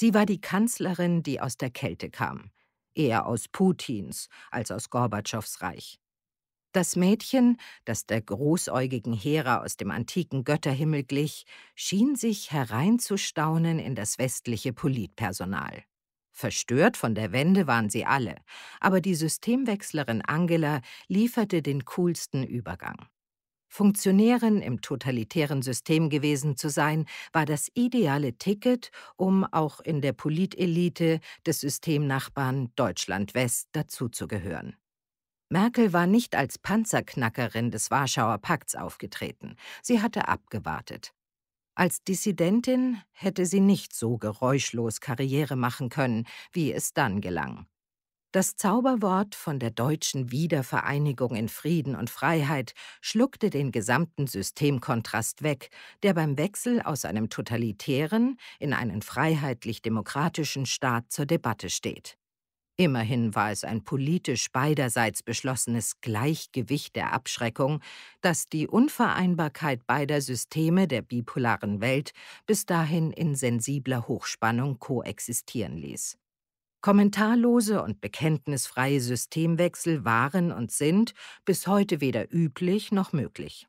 Sie war die Kanzlerin, die aus der Kälte kam, eher aus Putins als aus Gorbatschows Reich. Das Mädchen, das der großäugigen Hera aus dem antiken Götterhimmel glich, schien sich hereinzustaunen in das westliche Politpersonal. Verstört von der Wende waren sie alle, aber die Systemwechslerin Angela lieferte den coolsten Übergang. Funktionärin im totalitären System gewesen zu sein, war das ideale Ticket, um auch in der Politelite des Systemnachbarn Deutschland-West dazuzugehören. Merkel war nicht als Panzerknackerin des Warschauer Pakts aufgetreten, sie hatte abgewartet. Als Dissidentin hätte sie nicht so geräuschlos Karriere machen können, wie es dann gelang. Das Zauberwort von der deutschen Wiedervereinigung in Frieden und Freiheit schluckte den gesamten Systemkontrast weg, der beim Wechsel aus einem totalitären in einen freiheitlich-demokratischen Staat zur Debatte steht. Immerhin war es ein politisch beiderseits beschlossenes Gleichgewicht der Abschreckung, das die Unvereinbarkeit beider Systeme der bipolaren Welt bis dahin in sensibler Hochspannung koexistieren ließ. Kommentarlose und bekenntnisfreie Systemwechsel waren und sind bis heute weder üblich noch möglich.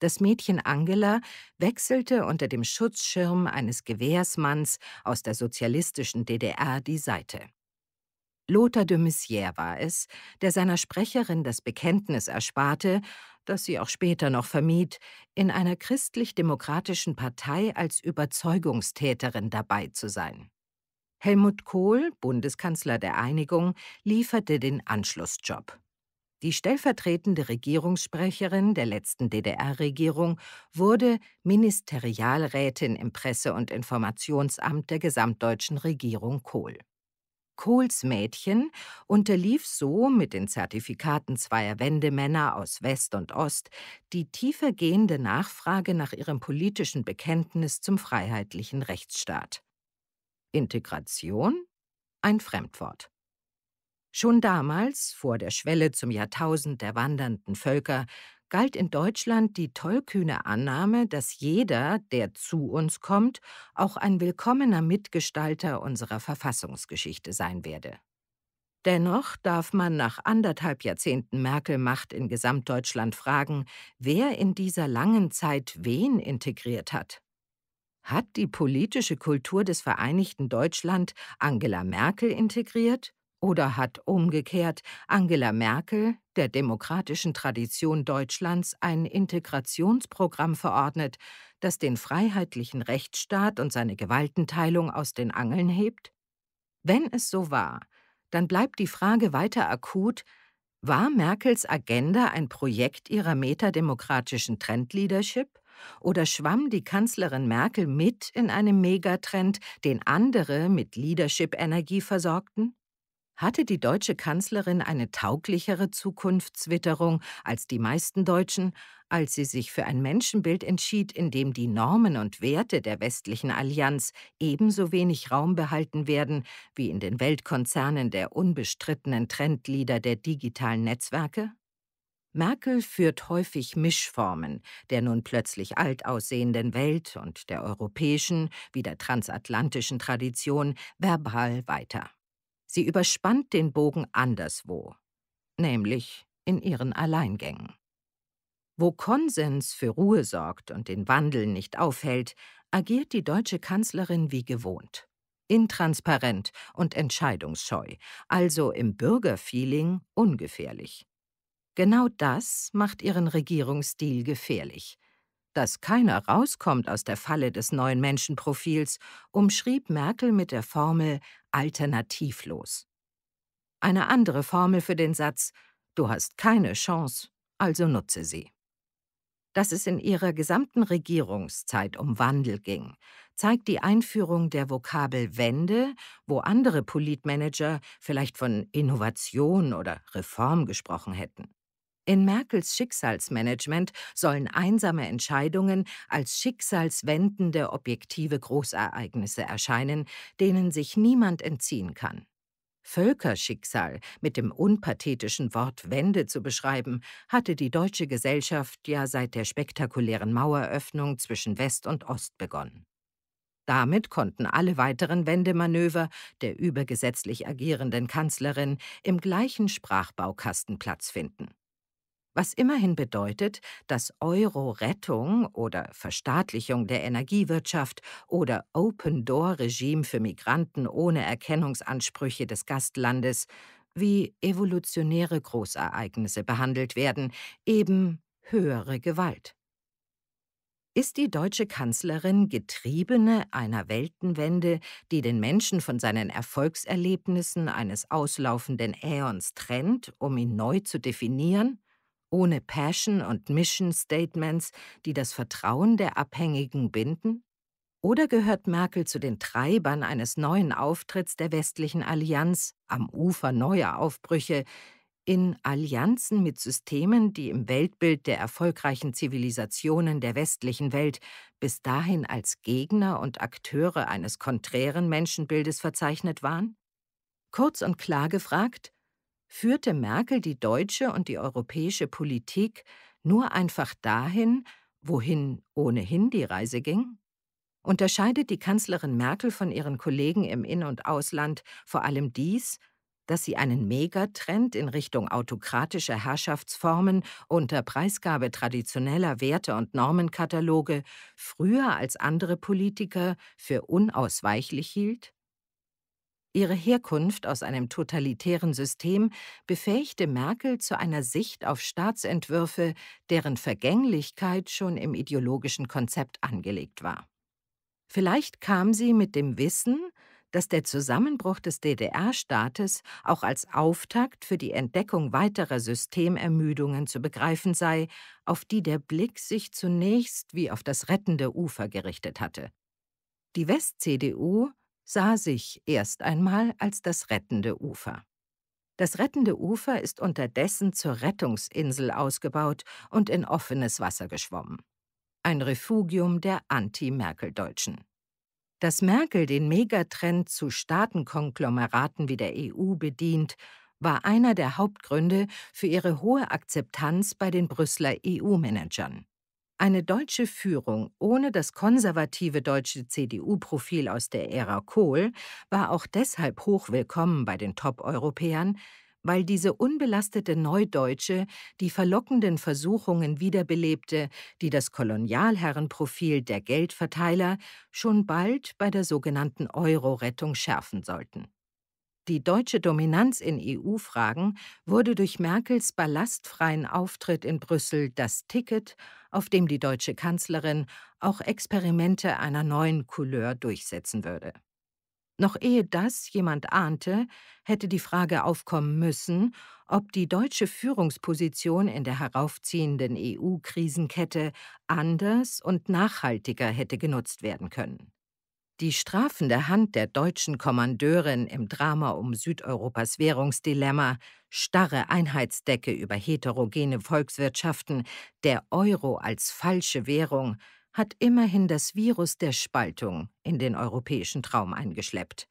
Das Mädchen Angela wechselte unter dem Schutzschirm eines Gewehrsmanns aus der sozialistischen DDR die Seite. Lothar de Maizière war es, der seiner Sprecherin das Bekenntnis ersparte, das sie auch später noch vermied, in einer christlich-demokratischen Partei als Überzeugungstäterin dabei zu sein. Helmut Kohl, Bundeskanzler der Einigung, lieferte den Anschlussjob. Die stellvertretende Regierungssprecherin der letzten DDR-Regierung wurde Ministerialrätin im Presse- und Informationsamt der gesamtdeutschen Regierung Kohl. Kohls Mädchen unterlief so mit den Zertifikaten zweier Wendemänner aus West und Ost die tiefergehende Nachfrage nach ihrem politischen Bekenntnis zum freiheitlichen Rechtsstaat. Integration ein Fremdwort. Schon damals, vor der Schwelle zum Jahrtausend der wandernden Völker, galt in Deutschland die tollkühne Annahme, dass jeder, der zu uns kommt, auch ein willkommener Mitgestalter unserer Verfassungsgeschichte sein werde. Dennoch darf man nach anderthalb Jahrzehnten Merkel-Macht in Gesamtdeutschland fragen, wer in dieser langen Zeit wen integriert hat. Hat die politische Kultur des Vereinigten Deutschland Angela Merkel integriert? Oder hat umgekehrt Angela Merkel der demokratischen Tradition Deutschlands ein Integrationsprogramm verordnet, das den freiheitlichen Rechtsstaat und seine Gewaltenteilung aus den Angeln hebt? Wenn es so war, dann bleibt die Frage weiter akut, war Merkels Agenda ein Projekt ihrer metademokratischen Trendleadership oder schwamm die Kanzlerin Merkel mit in einem Megatrend, den andere mit Leadership-Energie versorgten? Hatte die deutsche Kanzlerin eine tauglichere Zukunftswitterung als die meisten Deutschen, als sie sich für ein Menschenbild entschied, in dem die Normen und Werte der westlichen Allianz ebenso wenig Raum behalten werden wie in den Weltkonzernen der unbestrittenen Trendleader der digitalen Netzwerke? Merkel führt häufig Mischformen der nun plötzlich alt aussehenden Welt und der europäischen wie der transatlantischen Tradition verbal weiter. Sie überspannt den Bogen anderswo, nämlich in ihren Alleingängen. Wo Konsens für Ruhe sorgt und den Wandel nicht aufhält, agiert die deutsche Kanzlerin wie gewohnt. Intransparent und entscheidungsscheu, also im Bürgerfeeling ungefährlich. Genau das macht ihren Regierungsstil gefährlich. Dass keiner rauskommt aus der Falle des neuen Menschenprofils, umschrieb Merkel mit der Formel alternativlos. Eine andere Formel für den Satz Du hast keine Chance, also nutze sie. Dass es in ihrer gesamten Regierungszeit um Wandel ging, zeigt die Einführung der Vokabel Wende, wo andere Politmanager vielleicht von Innovation oder Reform gesprochen hätten. In Merkels Schicksalsmanagement sollen einsame Entscheidungen als schicksalswendende objektive Großereignisse erscheinen, denen sich niemand entziehen kann. Völkerschicksal mit dem unpathetischen Wort Wende zu beschreiben, hatte die deutsche Gesellschaft ja seit der spektakulären Maueröffnung zwischen West und Ost begonnen. Damit konnten alle weiteren Wendemanöver der übergesetzlich agierenden Kanzlerin im gleichen Sprachbaukasten Platz finden was immerhin bedeutet, dass Euro-Rettung oder Verstaatlichung der Energiewirtschaft oder Open-Door-Regime für Migranten ohne Erkennungsansprüche des Gastlandes wie evolutionäre Großereignisse behandelt werden, eben höhere Gewalt. Ist die deutsche Kanzlerin Getriebene einer Weltenwende, die den Menschen von seinen Erfolgserlebnissen eines auslaufenden Äons trennt, um ihn neu zu definieren? ohne Passion und Mission Statements, die das Vertrauen der Abhängigen binden? Oder gehört Merkel zu den Treibern eines neuen Auftritts der westlichen Allianz am Ufer neuer Aufbrüche, in Allianzen mit Systemen, die im Weltbild der erfolgreichen Zivilisationen der westlichen Welt bis dahin als Gegner und Akteure eines konträren Menschenbildes verzeichnet waren? Kurz und klar gefragt, führte Merkel die deutsche und die europäische Politik nur einfach dahin, wohin ohnehin die Reise ging? Unterscheidet die Kanzlerin Merkel von ihren Kollegen im In- und Ausland vor allem dies, dass sie einen Megatrend in Richtung autokratischer Herrschaftsformen unter Preisgabe traditioneller Werte und Normenkataloge früher als andere Politiker für unausweichlich hielt? Ihre Herkunft aus einem totalitären System befähigte Merkel zu einer Sicht auf Staatsentwürfe, deren Vergänglichkeit schon im ideologischen Konzept angelegt war. Vielleicht kam sie mit dem Wissen, dass der Zusammenbruch des DDR-Staates auch als Auftakt für die Entdeckung weiterer Systemermüdungen zu begreifen sei, auf die der Blick sich zunächst wie auf das rettende Ufer gerichtet hatte. Die West-CDU sah sich erst einmal als das rettende Ufer. Das rettende Ufer ist unterdessen zur Rettungsinsel ausgebaut und in offenes Wasser geschwommen. Ein Refugium der Anti-Merkel-Deutschen. Dass Merkel den Megatrend zu Staatenkonglomeraten wie der EU bedient, war einer der Hauptgründe für ihre hohe Akzeptanz bei den Brüsseler EU-Managern. Eine deutsche Führung ohne das konservative deutsche CDU-Profil aus der Ära Kohl war auch deshalb hochwillkommen bei den Top-Europäern, weil diese unbelastete Neudeutsche die verlockenden Versuchungen wiederbelebte, die das Kolonialherrenprofil der Geldverteiler schon bald bei der sogenannten Euro-Rettung schärfen sollten. Die deutsche Dominanz in EU-Fragen wurde durch Merkels ballastfreien Auftritt in Brüssel das Ticket, auf dem die deutsche Kanzlerin auch Experimente einer neuen Couleur durchsetzen würde. Noch ehe das jemand ahnte, hätte die Frage aufkommen müssen, ob die deutsche Führungsposition in der heraufziehenden EU-Krisenkette anders und nachhaltiger hätte genutzt werden können. Die strafende Hand der deutschen Kommandeurin im Drama um Südeuropas Währungsdilemma, starre Einheitsdecke über heterogene Volkswirtschaften, der Euro als falsche Währung, hat immerhin das Virus der Spaltung in den europäischen Traum eingeschleppt.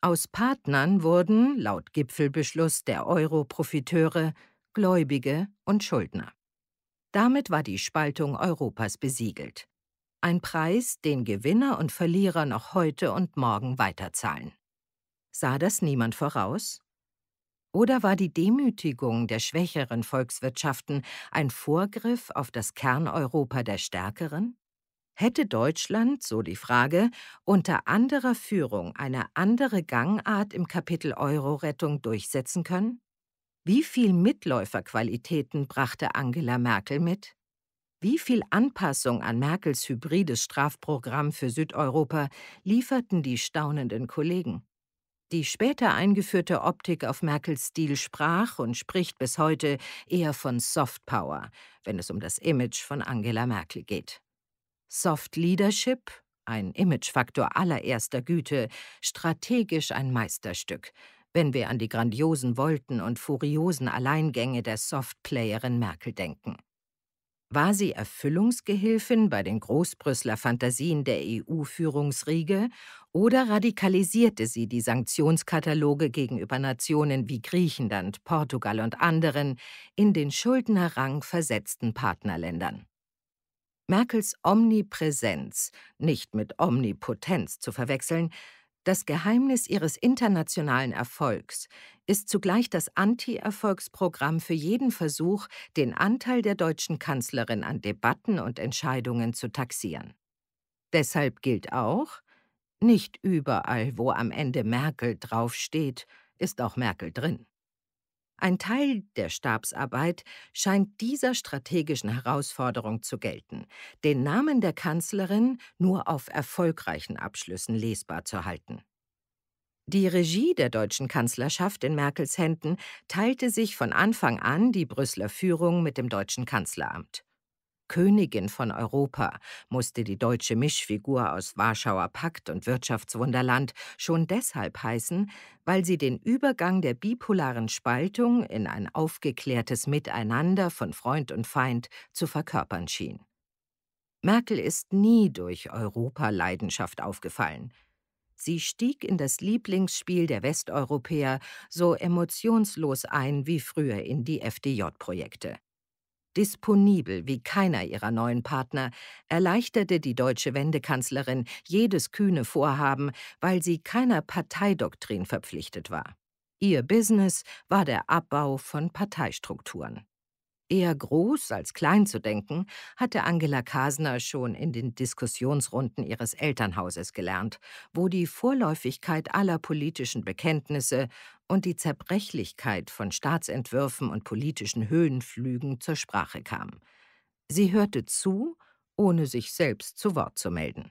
Aus Partnern wurden, laut Gipfelbeschluss der Euro-Profiteure, Gläubige und Schuldner. Damit war die Spaltung Europas besiegelt. Ein Preis, den Gewinner und Verlierer noch heute und morgen weiterzahlen. Sah das niemand voraus? Oder war die Demütigung der schwächeren Volkswirtschaften ein Vorgriff auf das Kerneuropa der Stärkeren? hätte Deutschland, so die Frage, unter anderer Führung eine andere Gangart im Kapitel Euro-Rettung durchsetzen können? Wie viel Mitläuferqualitäten brachte Angela Merkel mit? Wie viel Anpassung an Merkels hybrides Strafprogramm für Südeuropa lieferten die staunenden Kollegen? Die später eingeführte Optik auf Merkels Stil sprach und spricht bis heute eher von Softpower, wenn es um das Image von Angela Merkel geht. Soft Leadership, ein Imagefaktor allererster Güte, strategisch ein Meisterstück, wenn wir an die grandiosen Wolten und furiosen Alleingänge der Softplayerin Merkel denken. War sie Erfüllungsgehilfin bei den Großbrüsseler Fantasien der EU-Führungsriege oder radikalisierte sie die Sanktionskataloge gegenüber Nationen wie Griechenland, Portugal und anderen in den Schuldnerrang versetzten Partnerländern? Merkels Omnipräsenz, nicht mit Omnipotenz zu verwechseln, das Geheimnis ihres internationalen Erfolgs ist zugleich das Anti-Erfolgsprogramm für jeden Versuch, den Anteil der deutschen Kanzlerin an Debatten und Entscheidungen zu taxieren. Deshalb gilt auch, nicht überall, wo am Ende Merkel draufsteht, ist auch Merkel drin. Ein Teil der Stabsarbeit scheint dieser strategischen Herausforderung zu gelten, den Namen der Kanzlerin nur auf erfolgreichen Abschlüssen lesbar zu halten. Die Regie der deutschen Kanzlerschaft in Merkels Händen teilte sich von Anfang an die Brüsseler Führung mit dem deutschen Kanzleramt. Königin von Europa musste die deutsche Mischfigur aus Warschauer Pakt und Wirtschaftswunderland schon deshalb heißen, weil sie den Übergang der bipolaren Spaltung in ein aufgeklärtes Miteinander von Freund und Feind zu verkörpern schien. Merkel ist nie durch Europa-Leidenschaft aufgefallen – Sie stieg in das Lieblingsspiel der Westeuropäer so emotionslos ein wie früher in die FDJ-Projekte. Disponibel wie keiner ihrer neuen Partner erleichterte die deutsche Wendekanzlerin jedes kühne Vorhaben, weil sie keiner Parteidoktrin verpflichtet war. Ihr Business war der Abbau von Parteistrukturen. Eher groß als klein zu denken, hatte Angela Kasner schon in den Diskussionsrunden ihres Elternhauses gelernt, wo die Vorläufigkeit aller politischen Bekenntnisse und die Zerbrechlichkeit von Staatsentwürfen und politischen Höhenflügen zur Sprache kam. Sie hörte zu, ohne sich selbst zu Wort zu melden.